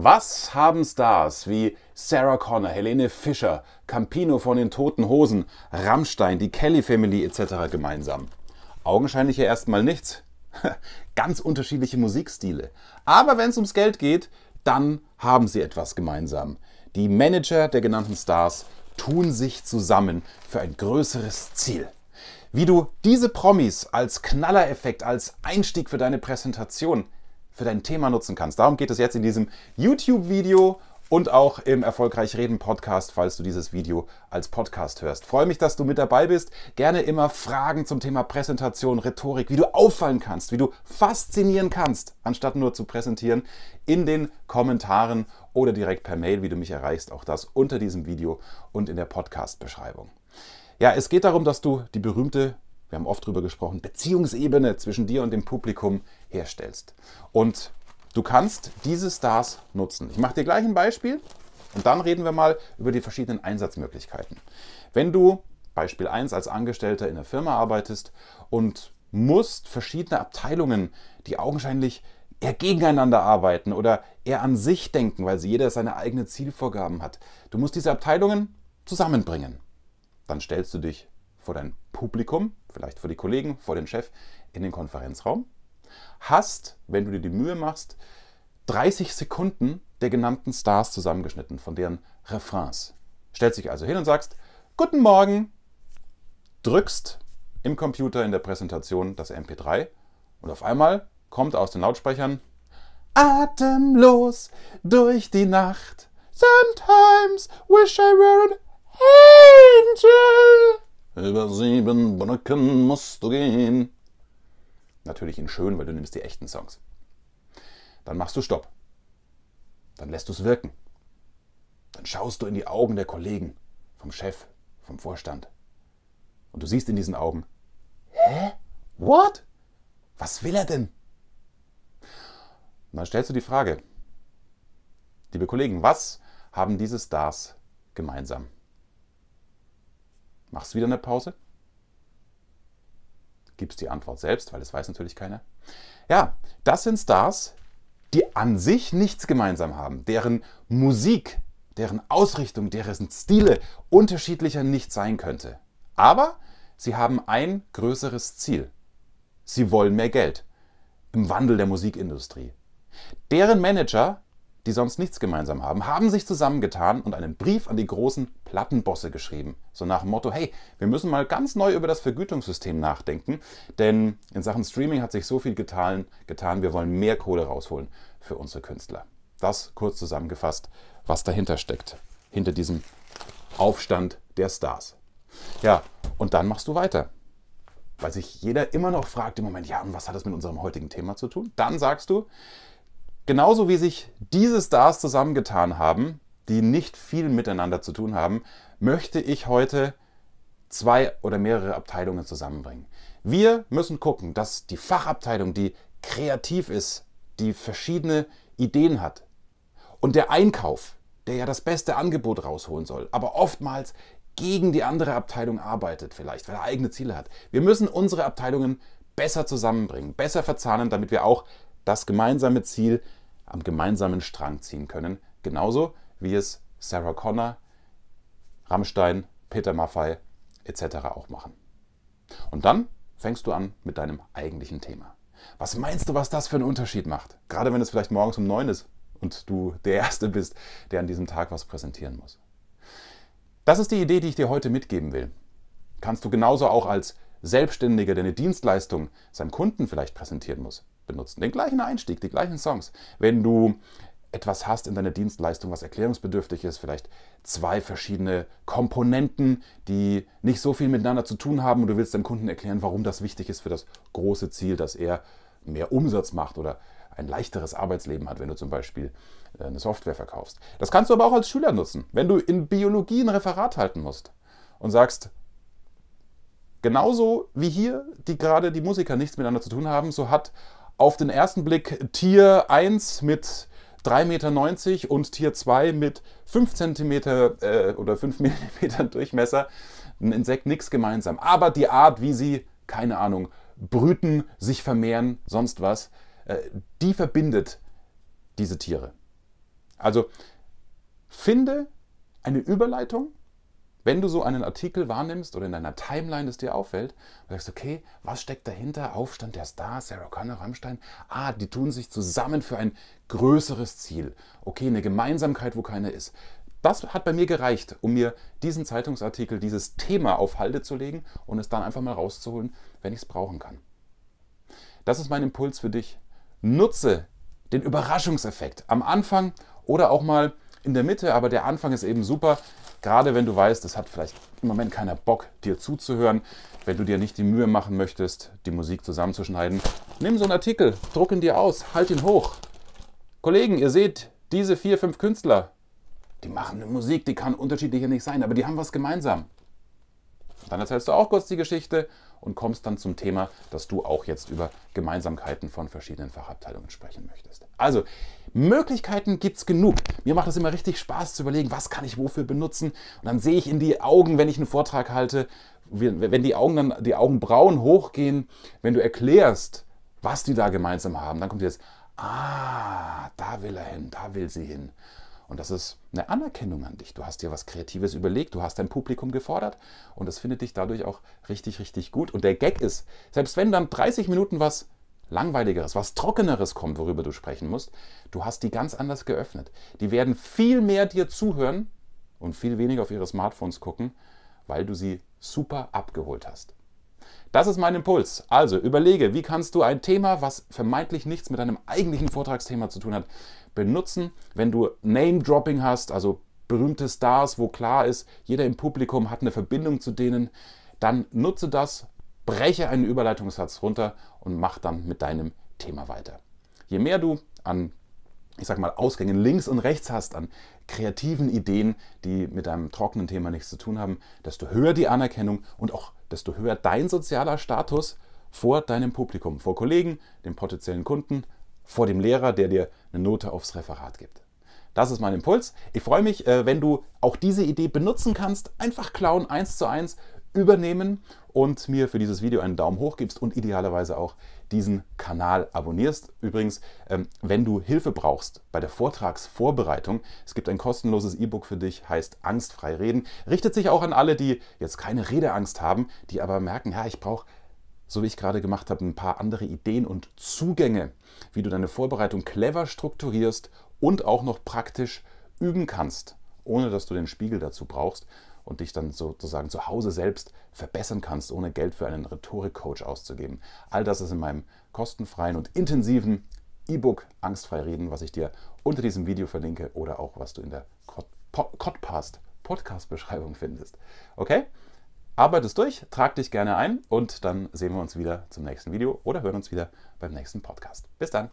Was haben Stars wie Sarah Connor, Helene Fischer, Campino von den Toten Hosen, Rammstein, die Kelly Family etc. gemeinsam? Augenscheinlich ja erstmal nichts. Ganz unterschiedliche Musikstile. Aber wenn es ums Geld geht, dann haben sie etwas gemeinsam. Die Manager der genannten Stars tun sich zusammen für ein größeres Ziel. Wie du diese Promis als Knallereffekt, als Einstieg für deine Präsentation für dein Thema nutzen kannst. Darum geht es jetzt in diesem YouTube-Video und auch im Erfolgreich Reden Podcast, falls du dieses Video als Podcast hörst. Freue mich, dass du mit dabei bist. Gerne immer Fragen zum Thema Präsentation, Rhetorik, wie du auffallen kannst, wie du faszinieren kannst, anstatt nur zu präsentieren, in den Kommentaren oder direkt per Mail, wie du mich erreichst. Auch das unter diesem Video und in der Podcast-Beschreibung. Ja, es geht darum, dass du die berühmte wir haben oft drüber gesprochen, Beziehungsebene zwischen dir und dem Publikum herstellst. Und du kannst diese Stars nutzen. Ich mache dir gleich ein Beispiel und dann reden wir mal über die verschiedenen Einsatzmöglichkeiten. Wenn du Beispiel 1 als Angestellter in der Firma arbeitest und musst verschiedene Abteilungen, die augenscheinlich eher gegeneinander arbeiten oder eher an sich denken, weil sie jeder seine eigenen Zielvorgaben hat. Du musst diese Abteilungen zusammenbringen. Dann stellst du dich vor dein Publikum vielleicht vor die Kollegen, vor den Chef, in den Konferenzraum, hast, wenn du dir die Mühe machst, 30 Sekunden der genannten Stars zusammengeschnitten, von deren Refrains. Stellst dich also hin und sagst, Guten Morgen, drückst im Computer in der Präsentation das MP3 und auf einmal kommt aus den Lautsprechern Atemlos durch die Nacht. Sometimes wish I were an angel über sieben Brücken musst du gehen. Natürlich in schön, weil du nimmst die echten Songs. Dann machst du Stopp. Dann lässt du es wirken. Dann schaust du in die Augen der Kollegen, vom Chef, vom Vorstand. Und du siehst in diesen Augen, hä? What? Was will er denn? Und dann stellst du die Frage, liebe Kollegen, was haben diese Stars gemeinsam? Machst du wieder eine Pause? Gibst die Antwort selbst, weil das weiß natürlich keiner. Ja, das sind Stars, die an sich nichts gemeinsam haben, deren Musik, deren Ausrichtung, deren Stile unterschiedlicher nicht sein könnte. Aber sie haben ein größeres Ziel. Sie wollen mehr Geld im Wandel der Musikindustrie. Deren Manager die sonst nichts gemeinsam haben, haben sich zusammengetan und einen Brief an die großen Plattenbosse geschrieben. So nach dem Motto, hey, wir müssen mal ganz neu über das Vergütungssystem nachdenken, denn in Sachen Streaming hat sich so viel getan, getan wir wollen mehr Kohle rausholen für unsere Künstler. Das kurz zusammengefasst, was dahinter steckt, hinter diesem Aufstand der Stars. Ja, und dann machst du weiter. Weil sich jeder immer noch fragt im Moment, ja, und was hat das mit unserem heutigen Thema zu tun? Dann sagst du, Genauso wie sich diese Stars zusammengetan haben, die nicht viel miteinander zu tun haben, möchte ich heute zwei oder mehrere Abteilungen zusammenbringen. Wir müssen gucken, dass die Fachabteilung, die kreativ ist, die verschiedene Ideen hat und der Einkauf, der ja das beste Angebot rausholen soll, aber oftmals gegen die andere Abteilung arbeitet vielleicht, weil er eigene Ziele hat. Wir müssen unsere Abteilungen besser zusammenbringen, besser verzahnen, damit wir auch das gemeinsame Ziel am gemeinsamen Strang ziehen können. Genauso wie es Sarah Connor, Rammstein, Peter Maffay etc. auch machen. Und dann fängst du an mit deinem eigentlichen Thema. Was meinst du, was das für einen Unterschied macht? Gerade wenn es vielleicht morgens um neun ist und du der Erste bist, der an diesem Tag was präsentieren muss. Das ist die Idee, die ich dir heute mitgeben will. Kannst du genauso auch als Selbstständiger, der eine Dienstleistung seinem Kunden vielleicht präsentieren muss benutzen. Den gleichen Einstieg, die gleichen Songs. Wenn du etwas hast in deiner Dienstleistung, was erklärungsbedürftig ist, vielleicht zwei verschiedene Komponenten, die nicht so viel miteinander zu tun haben und du willst deinem Kunden erklären, warum das wichtig ist für das große Ziel, dass er mehr Umsatz macht oder ein leichteres Arbeitsleben hat, wenn du zum Beispiel äh, eine Software verkaufst. Das kannst du aber auch als Schüler nutzen, wenn du in Biologie ein Referat halten musst und sagst, genauso wie hier, die gerade die Musiker nichts miteinander zu tun haben, so hat auf den ersten Blick Tier 1 mit 3,90 Meter und Tier 2 mit 5 cm äh, oder 5 mm Durchmesser ein Insekt nichts gemeinsam. Aber die Art, wie sie, keine Ahnung, brüten, sich vermehren, sonst was, äh, die verbindet diese Tiere. Also finde eine Überleitung wenn du so einen Artikel wahrnimmst oder in deiner Timeline es dir auffällt, sagst du, okay, was steckt dahinter? Aufstand der Star, Sarah Connor, Rammstein. Ah, die tun sich zusammen für ein größeres Ziel. Okay, eine Gemeinsamkeit, wo keine ist. Das hat bei mir gereicht, um mir diesen Zeitungsartikel, dieses Thema auf Halde zu legen und es dann einfach mal rauszuholen, wenn ich es brauchen kann. Das ist mein Impuls für dich. Nutze den Überraschungseffekt am Anfang oder auch mal in der Mitte, aber der Anfang ist eben super, Gerade wenn du weißt, es hat vielleicht im Moment keiner Bock, dir zuzuhören, wenn du dir nicht die Mühe machen möchtest, die Musik zusammenzuschneiden, nimm so einen Artikel, druck ihn dir aus, halt ihn hoch. Kollegen, ihr seht, diese vier, fünf Künstler, die machen eine Musik, die kann unterschiedlicher nicht sein, aber die haben was gemeinsam. Dann erzählst du auch kurz die Geschichte und kommst dann zum Thema, dass du auch jetzt über Gemeinsamkeiten von verschiedenen Fachabteilungen sprechen möchtest. Also, Möglichkeiten gibt es genug. Mir macht es immer richtig Spaß zu überlegen, was kann ich wofür benutzen. Und dann sehe ich in die Augen, wenn ich einen Vortrag halte, wenn die Augen dann, die Augenbrauen hochgehen, wenn du erklärst, was die da gemeinsam haben, dann kommt jetzt, ah, da will er hin, da will sie hin. Und das ist eine Anerkennung an dich. Du hast dir was Kreatives überlegt, du hast dein Publikum gefordert und das findet dich dadurch auch richtig, richtig gut. Und der Gag ist, selbst wenn dann 30 Minuten was Langweiligeres, was Trockeneres kommt, worüber du sprechen musst, du hast die ganz anders geöffnet. Die werden viel mehr dir zuhören und viel weniger auf ihre Smartphones gucken, weil du sie super abgeholt hast. Das ist mein Impuls. Also überlege, wie kannst du ein Thema, was vermeintlich nichts mit deinem eigentlichen Vortragsthema zu tun hat, benutzen, wenn du Name-Dropping hast, also berühmte Stars, wo klar ist, jeder im Publikum hat eine Verbindung zu denen, dann nutze das, breche einen Überleitungssatz runter und mach dann mit deinem Thema weiter. Je mehr du an ich sag mal, Ausgängen links und rechts hast an kreativen Ideen, die mit deinem trockenen Thema nichts zu tun haben, desto höher die Anerkennung und auch desto höher dein sozialer Status vor deinem Publikum, vor Kollegen, dem potenziellen Kunden, vor dem Lehrer, der dir eine Note aufs Referat gibt. Das ist mein Impuls. Ich freue mich, äh, wenn du auch diese Idee benutzen kannst. Einfach klauen, eins zu eins übernehmen und mir für dieses Video einen Daumen hoch gibst und idealerweise auch diesen Kanal abonnierst. Übrigens, ähm, wenn du Hilfe brauchst bei der Vortragsvorbereitung, es gibt ein kostenloses E-Book für dich, heißt Angstfrei reden. Richtet sich auch an alle, die jetzt keine Redeangst haben, die aber merken, ja, ich brauche so wie ich gerade gemacht habe, ein paar andere Ideen und Zugänge, wie du deine Vorbereitung clever strukturierst und auch noch praktisch üben kannst, ohne dass du den Spiegel dazu brauchst und dich dann sozusagen zu Hause selbst verbessern kannst, ohne Geld für einen Rhetorikcoach auszugeben. All das ist in meinem kostenfreien und intensiven E-Book Angstfrei reden, was ich dir unter diesem Video verlinke oder auch was du in der Codpast Podcast Beschreibung findest. Okay? Arbeit es durch, trag dich gerne ein und dann sehen wir uns wieder zum nächsten Video oder hören uns wieder beim nächsten Podcast. Bis dann.